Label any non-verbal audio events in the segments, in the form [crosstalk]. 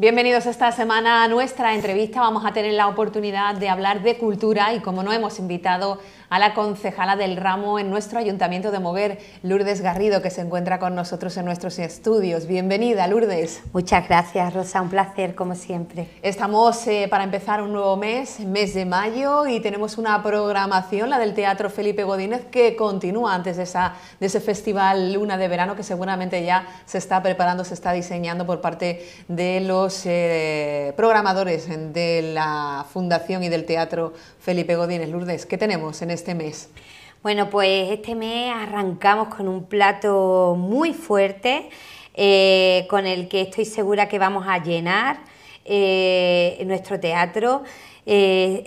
Bienvenidos esta semana a nuestra entrevista. Vamos a tener la oportunidad de hablar de cultura y como no hemos invitado a la concejala del ramo en nuestro Ayuntamiento de Mover, Lourdes Garrido, que se encuentra con nosotros en nuestros estudios. Bienvenida, Lourdes. Muchas gracias, Rosa, un placer como siempre. Estamos eh, para empezar un nuevo mes, mes de mayo, y tenemos una programación, la del Teatro Felipe Godínez, que continúa antes de, esa, de ese festival Luna de Verano, que seguramente ya se está preparando, se está diseñando por parte de los eh, programadores de la Fundación y del Teatro Felipe Godínez. Lourdes, ¿qué tenemos en este mes? Bueno, pues este mes arrancamos con un plato muy fuerte, eh, con el que estoy segura que vamos a llenar eh, nuestro teatro. Estábamos eh,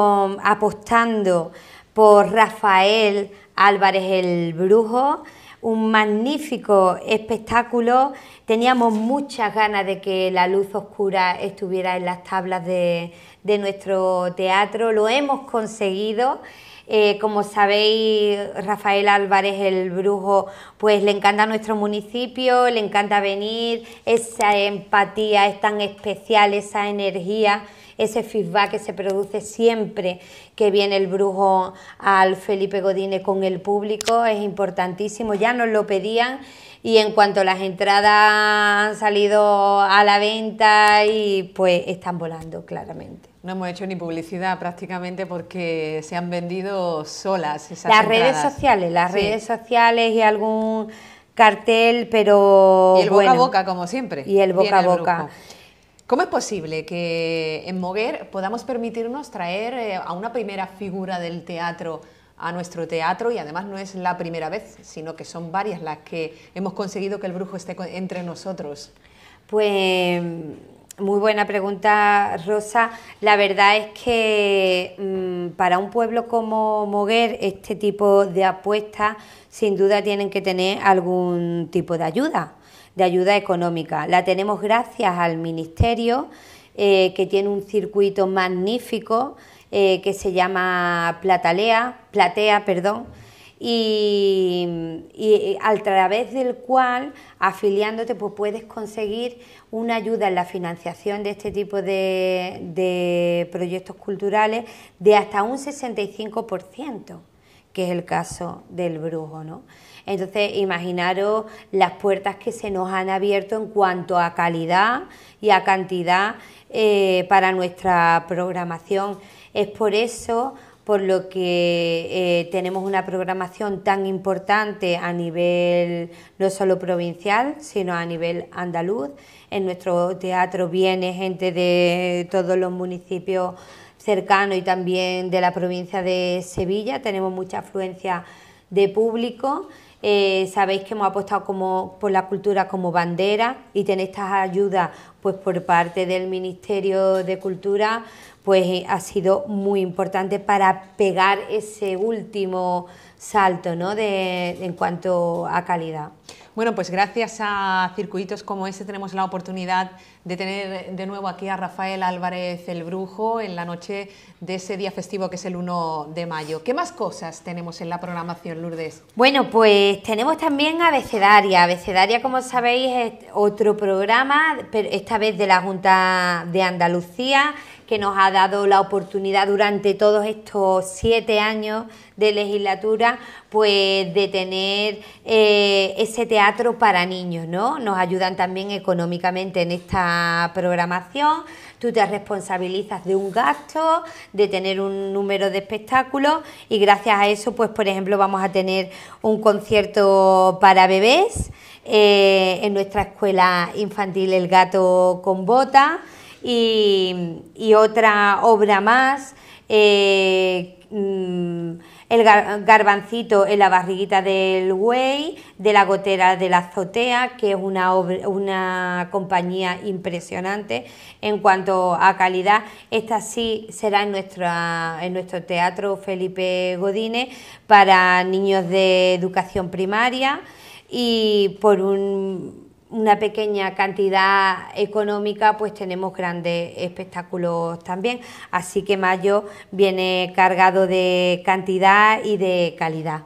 estamos apostando por Rafael Álvarez el Brujo, un magnífico espectáculo. Teníamos muchas ganas de que la luz oscura estuviera en las tablas de, de nuestro teatro, lo hemos conseguido. Eh, como sabéis, Rafael Álvarez, el brujo, pues le encanta nuestro municipio, le encanta venir, esa empatía es tan especial, esa energía ese feedback que se produce siempre que viene el brujo al Felipe Godine con el público es importantísimo. Ya nos lo pedían y en cuanto las entradas han salido a la venta y pues están volando claramente. No hemos hecho ni publicidad prácticamente porque se han vendido solas. Esas las redes sociales, las redes sociales y algún cartel, pero... Y el boca a boca, como siempre. Y el boca a boca. ¿Cómo es posible que en Moguer podamos permitirnos traer eh, a una primera figura del teatro a nuestro teatro y además no es la primera vez, sino que son varias las que hemos conseguido que el brujo esté entre nosotros? Pues muy buena pregunta, Rosa. La verdad es que mm, para un pueblo como Moguer, este tipo de apuestas sin duda tienen que tener algún tipo de ayuda, de ayuda económica. La tenemos gracias al Ministerio, eh, que tiene un circuito magnífico eh, que se llama Platalea, Platea, perdón, y y a través del cual afiliándote pues puedes conseguir una ayuda en la financiación de este tipo de, proyectos culturales de hasta un 65% que es el caso del brujo, Entonces, imaginaros las puertas que se nos han abierto en cuanto a calidad y a cantidad eh, para nuestra programación. Es por eso por lo que eh, tenemos una programación tan importante a nivel no solo provincial, sino a nivel andaluz. En nuestro teatro viene gente de todos los municipios cercanos y también de la provincia de Sevilla. Tenemos mucha afluencia de público. Eh, sabéis que hemos apostado como, por la cultura como bandera y tenéis estas ayudas pues, por parte del Ministerio de Cultura pues eh, ha sido muy importante para pegar ese último salto ¿no? en cuanto a calidad. Bueno, pues gracias a circuitos como ese tenemos la oportunidad de tener de nuevo aquí a Rafael Álvarez el Brujo en la noche de ese día festivo que es el 1 de mayo. ¿Qué más cosas tenemos en la programación, Lourdes? Bueno, pues tenemos también Abecedaria. Abecedaria, como sabéis, es otro programa, pero esta vez de la Junta de Andalucía que nos ha dado la oportunidad durante todos estos siete años de legislatura, pues de tener eh, ese teatro para niños, ¿no? Nos ayudan también económicamente en esta programación. Tú te responsabilizas de un gasto, de tener un número de espectáculos y gracias a eso, pues por ejemplo, vamos a tener un concierto para bebés eh, en nuestra escuela infantil El Gato con Bota y, otra obra más. Eh, mm, el garbancito en la barriguita del güey, de la gotera de la azotea, que es una, compañía impresionante en cuanto a calidad. Esta sí será en, en nuestro teatro Felipe Godine para niños de educación primaria y por un una pequeña cantidad económica, pues tenemos grandes espectáculos también. Así que mayo viene cargado de cantidad y de calidad.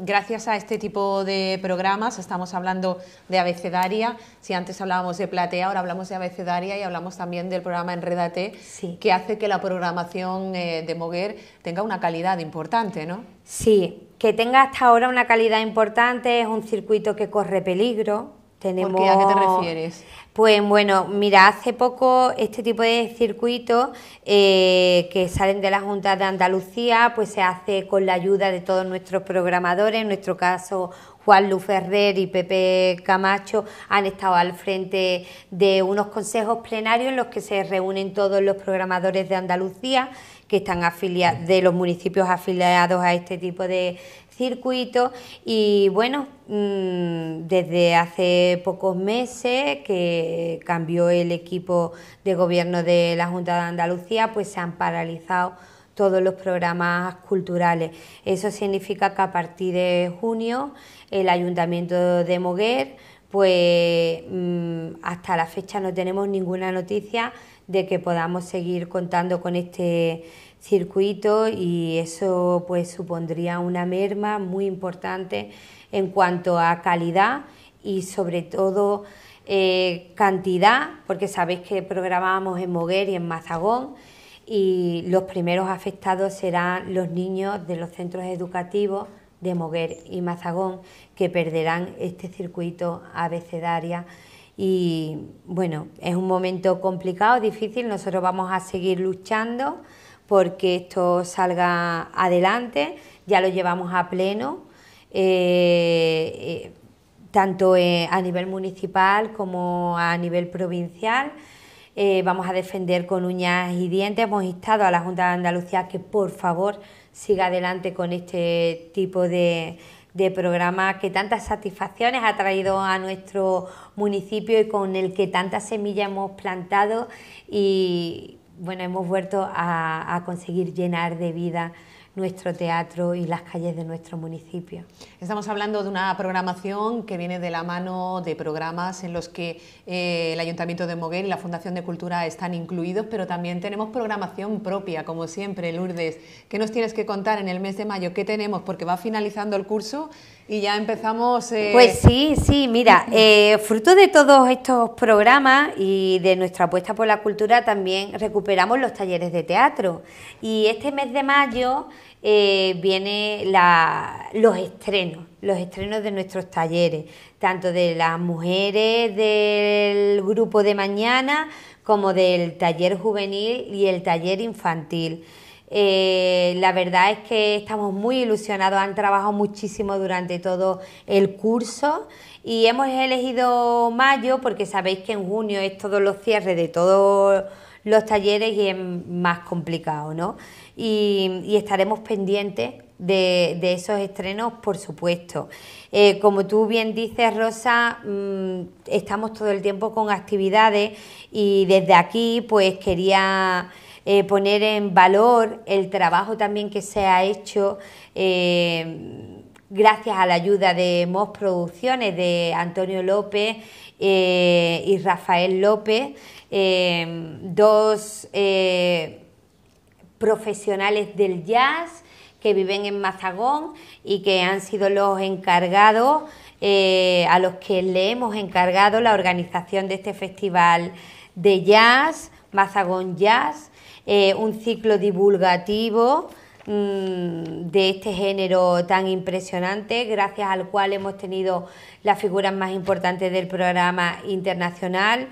Gracias a este tipo de programas estamos hablando de abecedaria. Si antes hablábamos de platea, ahora hablamos de abecedaria y hablamos también del programa Enredate, que hace que la programación eh, de Moguer tenga una calidad importante, ¿no? Sí, que tenga hasta ahora una calidad importante, es un circuito que corre peligro, ¿A qué te refieres? Pues bueno, mira, hace poco este tipo de circuitos eh, que salen de la Junta de Andalucía, pues se hace con la ayuda de todos nuestros programadores, en nuestro caso Juan Luz Ferrer y Pepe Camacho han estado al frente de unos consejos plenarios en los que se reúnen todos los programadores de Andalucía que están afiliados de los municipios afiliados a este tipo de, circuito y bueno, mm, desde hace pocos meses que cambió el equipo de gobierno de la Junta de Andalucía, pues se han paralizado todos los programas culturales. Eso significa que a partir de junio el Ayuntamiento de Moguer, pues mm, hasta la fecha no tenemos ninguna noticia de que podamos seguir contando con este circuito y eso pues supondría una merma muy importante en cuanto a calidad y sobre todo eh, cantidad, porque sabéis que programábamos en Moguer y en Mazagón y los primeros afectados serán los niños de los centros educativos de Moguer y Mazagón que perderán este circuito abecedaria y bueno, es un momento complicado, difícil, nosotros vamos a seguir luchando porque esto salga adelante. Ya lo llevamos a pleno, eh, eh, tanto eh, a nivel municipal como a nivel provincial. vamos a defender con uñas y dientes. Hemos instado a la Junta de Andalucía que por favor siga adelante con este tipo de, de programa que tantas satisfacciones ha traído a nuestro municipio y con el que tantas semillas hemos plantado y bueno, hemos vuelto a, conseguir llenar de vida nuestro teatro y las calles de nuestro municipio. Estamos hablando de una programación que viene de la mano de programas en los que eh, el Ayuntamiento de Moguer y la Fundación de Cultura están incluidos, pero también tenemos programación propia, como siempre, Lourdes. ¿Qué nos tienes que contar en el mes de mayo? ¿Qué tenemos? Porque va finalizando el curso y ya empezamos. Eh, pues sí, sí, mira, [laughs] eh, fruto de todos estos programas y de nuestra apuesta por la cultura también recuperamos los talleres de teatro. Y este mes de mayo eh, vienen los estrenos, los estrenos de nuestros talleres, tanto de las mujeres del grupo de mañana como del taller juvenil y el taller infantil. Eh, la verdad es que estamos muy ilusionados, han trabajado muchísimo durante todo el curso y hemos elegido mayo porque sabéis que en junio es todos los cierres de todos los talleres y es más complicado, ¿no? Y, estaremos pendientes de, esos estrenos, por supuesto. Eh, como tú bien dices, Rosa, mm, estamos todo el tiempo con actividades y desde aquí pues quería eh, poner en valor el trabajo también que se ha hecho. Eh, gracias a la ayuda de MOS Producciones, de Antonio López eh, y Rafael López, dos profesionales del jazz que viven en Mazagón y que han sido los encargados, a los que le hemos encargado la organización de este festival de jazz, Mazagón Jazz, eh, un ciclo divulgativo mm, de este género tan impresionante, gracias al cual hemos tenido las figuras más importantes del programa internacional,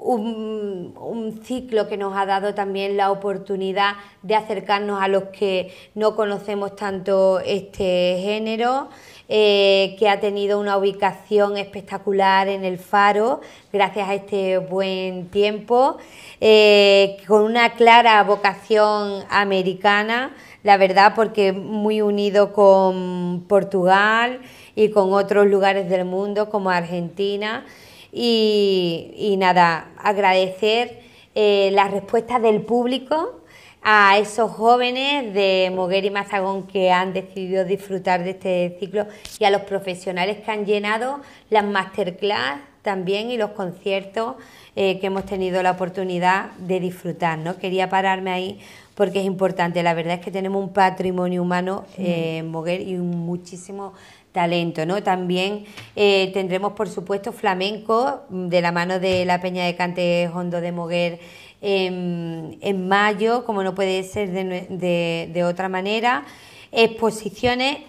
un, ciclo que nos ha dado también la oportunidad de acercarnos a los que no conocemos tanto este género, eh, que ha tenido una ubicación espectacular en el faro gracias a este buen tiempo, eh, con una clara vocación americana, la verdad, porque muy unido con Portugal y con otros lugares del mundo como Argentina. Y, nada, agradecer eh, las respuestas del público a esos jóvenes de Moguer y Mazagón que han decidido disfrutar de este ciclo y a los profesionales que han llenado las masterclass también y los conciertos eh, que hemos tenido la oportunidad de disfrutar. ¿no? Quería pararme ahí porque es importante. La verdad es que tenemos un patrimonio humano en eh, Moguer y un muchísimo talento. También eh, tendremos, por supuesto, flamenco mm, de la mano de la Peña de Cante Hondo de Moguer. Em, en, mayo, como no puede ser de, otra manera. Exposiciones,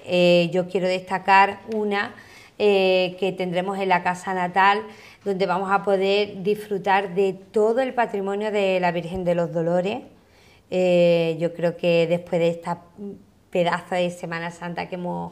yo quiero destacar una eh, que tendremos en la casa natal, donde vamos a poder disfrutar de todo el patrimonio de la Virgen de los Dolores. Eh, yo creo que después de esta pedazo de Semana Santa que hemos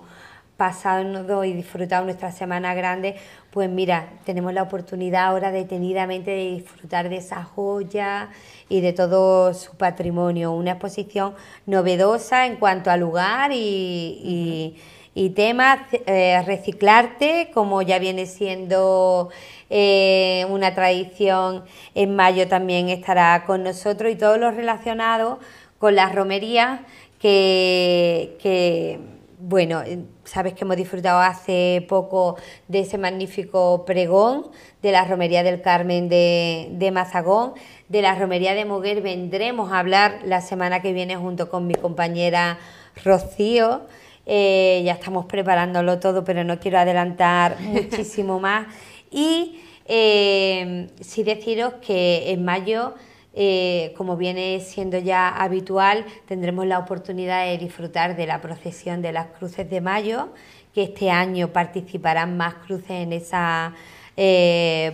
pasado y disfrutado nuestra Semana Grande, pues mira, tenemos la oportunidad ahora detenidamente de disfrutar de esa joya y de todo su patrimonio. Una exposición novedosa en cuanto a lugar y y temas, eh, reciclarte, como ya viene siendo eh, una tradición, en mayo también estará con nosotros y todo lo relacionado con las romerías que, bueno, sabes que hemos disfrutado hace poco de ese magnífico pregón de la Romería del Carmen de, de, Mazagón. De la Romería de Moguer vendremos a hablar la semana que viene junto con mi compañera Rocío. Eh, ya estamos preparándolo todo, pero no quiero adelantar [laughs] muchísimo más. Y eh, sí deciros que en mayo, eh, como viene siendo ya habitual, tendremos la oportunidad de disfrutar de la procesión de las cruces de mayo, que este año participarán más cruces en esa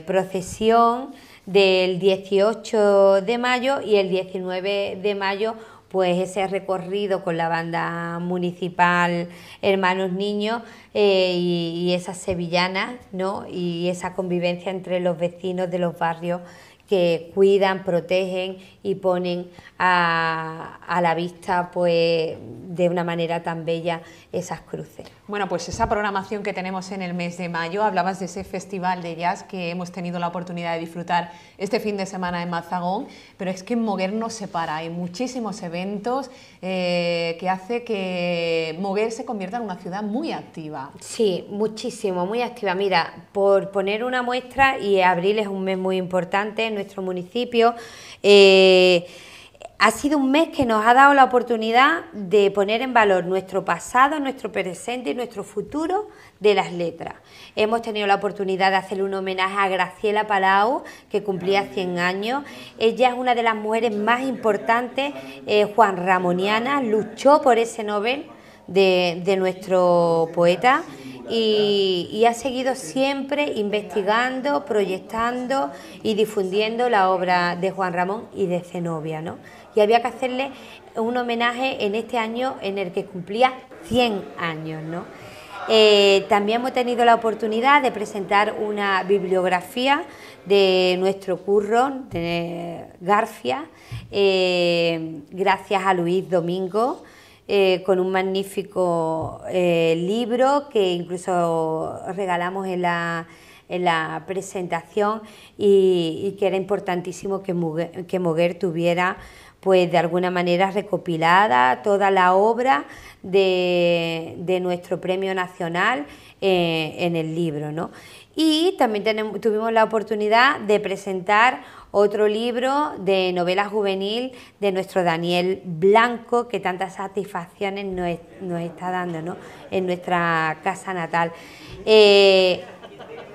procesión del 18 de mayo y el 19 de mayo pues ese recorrido con la banda municipal Hermanos Niños eh, y, y, esas sevillanas, ¿no? Y esa convivencia entre los vecinos de los barrios que cuidan, protegen y ponen a, la vista pues de una manera tan bella esas cruces. Bueno, pues esa programación que tenemos en el mes de mayo, hablabas de ese festival de jazz que hemos tenido la oportunidad de disfrutar este fin de semana en Mazagón, pero es que en Moguer no se para, hay muchísimos eventos eh, que hace que Moguer se convierta en una ciudad muy activa. Sí, muchísimo, muy activa. Mira, por poner una muestra, y abril es un mes muy importante en nuestro municipio, eh, ha sido un mes que nos ha dado la oportunidad de poner en valor nuestro pasado, nuestro presente y nuestro futuro de las letras. Hemos tenido la oportunidad de hacerle un homenaje a Graciela Palau, que cumplía 100 años. Ella es una de las mujeres más importantes, eh, Juan Ramoniana, luchó por ese Nobel de, nuestro poeta. Y, ha seguido siempre investigando, proyectando y difundiendo la obra de Juan Ramón y de Zenobia. ¿no? Y había que hacerle un homenaje en este año en el que cumplía 100 años. ¿no? Eh, también hemos tenido la oportunidad de presentar una bibliografía de nuestro curro, de García, eh, gracias a Luis Domingo eh, con un magnífico eh, libro que incluso regalamos en la, presentación y, que era importantísimo que Moguer tuviera pues de alguna manera recopilada toda la obra de, de nuestro premio nacional eh, en el libro. Y también tuvimos la oportunidad de presentar otro libro de novela juvenil de nuestro Daniel Blanco, que tantas satisfacciones nos, está dando en nuestra casa natal. Eh,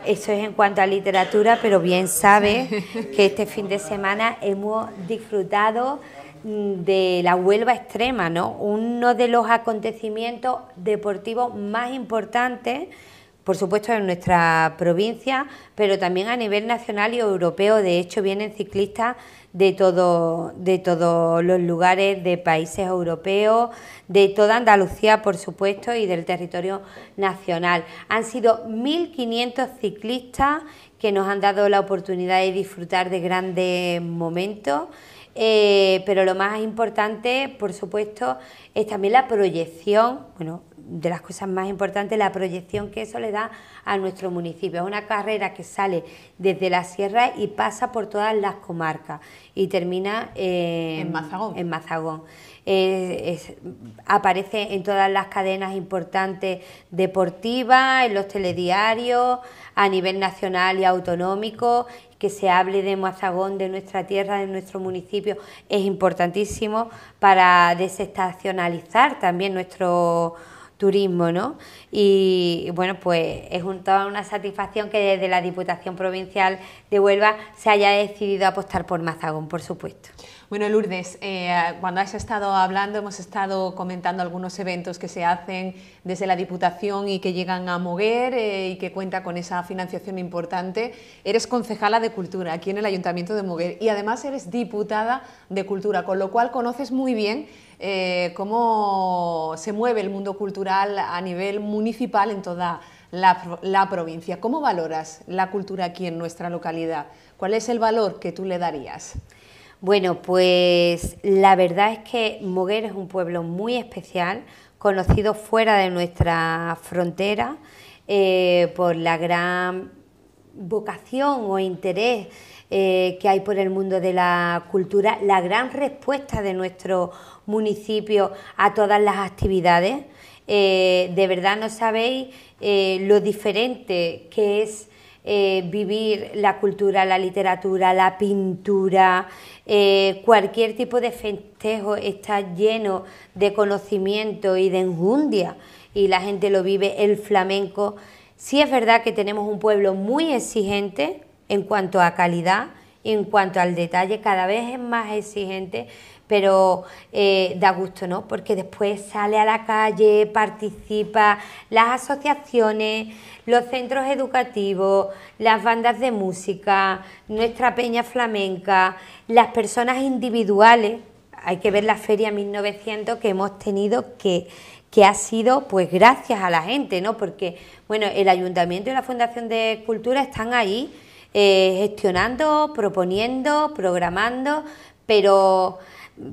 eso es en cuanto a literatura, pero bien sabe que este fin de semana hemos disfrutado Mm, de la Huelva extrema, ¿no? Uno de los acontecimientos deportivos más importantes, por supuesto en nuestra provincia, pero también a nivel nacional y europeo. De hecho, vienen ciclistas de de todos los lugares, de países europeos, de toda Andalucía, por supuesto, y del territorio nacional. Han sido 1.500 ciclistas que nos han dado la oportunidad de disfrutar de grandes momentos eh, pero lo más importante, por supuesto, es también la proyección, bueno, de las cosas más importantes, la proyección que eso le da a nuestro municipio. Es una carrera que sale desde la sierra y pasa por todas las comarcas y termina en En Mazagón. Eh, es, aparece en todas las cadenas importantes deportivas, en los telediarios, a nivel nacional y autonómico, que se hable de Mazagón, de nuestra tierra, de nuestro municipio, es importantísimo para desestacionalizar también nuestro turismo, ¿no? Y bueno, pues es un, toda una satisfacción que desde la Diputación Provincial de Huelva se haya decidido apostar por Mazagón, por supuesto. Bueno, Lourdes, eh, cuando has estado hablando hemos estado comentando algunos eventos que se hacen desde la Diputación y que llegan a Moguer eh, y que cuenta con esa financiación importante. Eres concejala de Cultura aquí en el Ayuntamiento de Moguer y además eres diputada de Cultura, con lo cual conoces muy bien eh, cómo se mueve el mundo cultural a nivel municipal en toda la, la, provincia. ¿Cómo valoras la cultura aquí en nuestra localidad? ¿Cuál es el valor que tú le darías? Bueno, pues la verdad es que Moguer es un pueblo muy especial, conocido fuera de nuestra frontera eh, por la gran vocación o interés eh, que hay por el mundo de la cultura, la gran respuesta de nuestro municipio a todas las actividades. Eh, de verdad no sabéis lo diferente que es eh, vivir la cultura, la literatura, la pintura, eh, cualquier tipo de festejo está lleno de conocimiento y de enjundia y la gente lo vive, el flamenco. Sí es verdad que tenemos un pueblo muy exigente en cuanto a calidad, en cuanto al detalle, cada vez es más exigente, pero eh, da gusto, ¿no? Porque después sale a la calle, participa, las asociaciones, los centros educativos, las bandas de música, nuestra peña flamenca, las personas individuales. Hay que ver la Feria 1900 que hemos tenido que que ha sido pues gracias a la gente, ¿no? Porque bueno, el ayuntamiento y la Fundación de Cultura están ahí eh, gestionando, proponiendo, programando, pero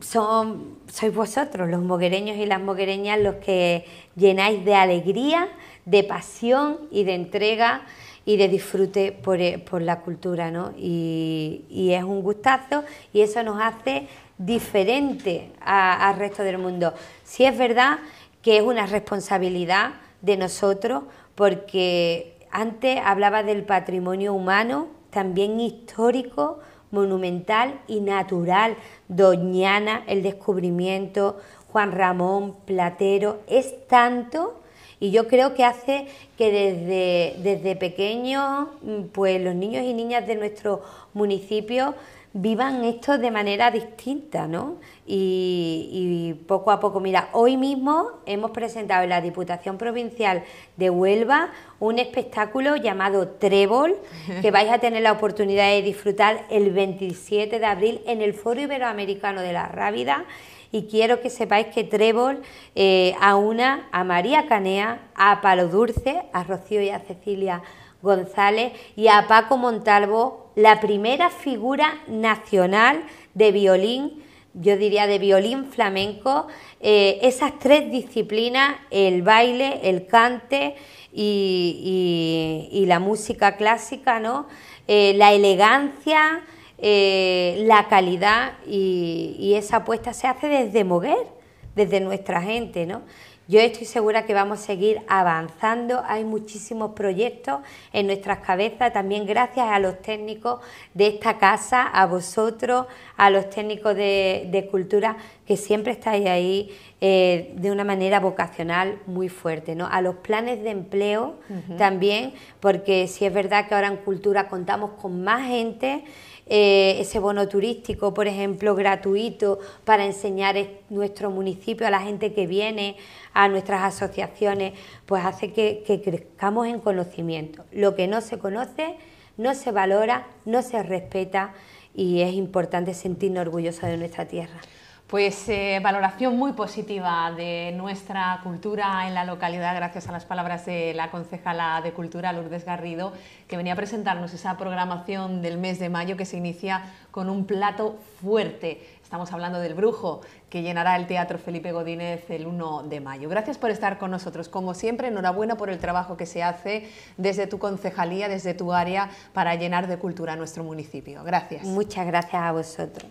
son, sois vosotros, los moguereños y las moguereñas, los que llenáis de alegría, de pasión y de entrega y de disfrute por, eh, la cultura, ¿no? Y, es un gustazo y eso nos hace diferente al resto del mundo. Si sí es verdad que es una responsabilidad de nosotros, porque antes hablaba del patrimonio humano, también histórico, monumental y natural, Doñana, el descubrimiento, Juan Ramón, Platero, es tanto y yo creo que hace que desde, desde pequeños, pues los niños y niñas de nuestro municipio vivan esto de manera distinta, ¿no? Y, poco a poco, mira, hoy mismo hemos presentado en la Diputación Provincial de Huelva un espectáculo llamado Trébol, que vais a tener la oportunidad de disfrutar el 27 de abril en el Foro Iberoamericano de la Rávida. Y quiero que sepáis que Trébol eh, a una, a María Canea, a Palo Dulce, a Rocío y a Cecilia González y a Paco Montalvo la primera figura nacional de violín, yo diría de violín flamenco, eh, esas tres disciplinas, el baile, el cante y, la música clásica, ¿no? Eh, la elegancia, eh, la calidad y, y esa apuesta se hace desde Moguer, desde nuestra gente, ¿no? Yo estoy segura que vamos a seguir avanzando. Hay muchísimos proyectos en nuestras cabezas, también gracias a los técnicos de esta casa, a vosotros, a los técnicos de, cultura, que siempre estáis ahí eh, de una manera vocacional muy fuerte, ¿no? A los planes de empleo también, porque si es verdad que ahora en cultura contamos con más gente. Eh, ese bono turístico, por ejemplo, gratuito para enseñar nuestro municipio a la gente que viene, a nuestras asociaciones, pues hace que, que crezcamos en conocimiento. Lo que no se conoce no se valora, no se respeta y es importante sentirnos orgullosos de nuestra tierra. Pues eh, valoración muy positiva de nuestra cultura en la localidad, gracias a las palabras de la concejala de Cultura, Lourdes Garrido, que venía a presentarnos esa programación del mes de mayo que se inicia con un plato fuerte. Estamos hablando del brujo que llenará el Teatro Felipe Godínez el 1 de mayo. Gracias por estar con nosotros. Como siempre, enhorabuena por el trabajo que se hace desde tu concejalía, desde tu área, para llenar de cultura nuestro municipio. Gracias. Muchas gracias a vosotros.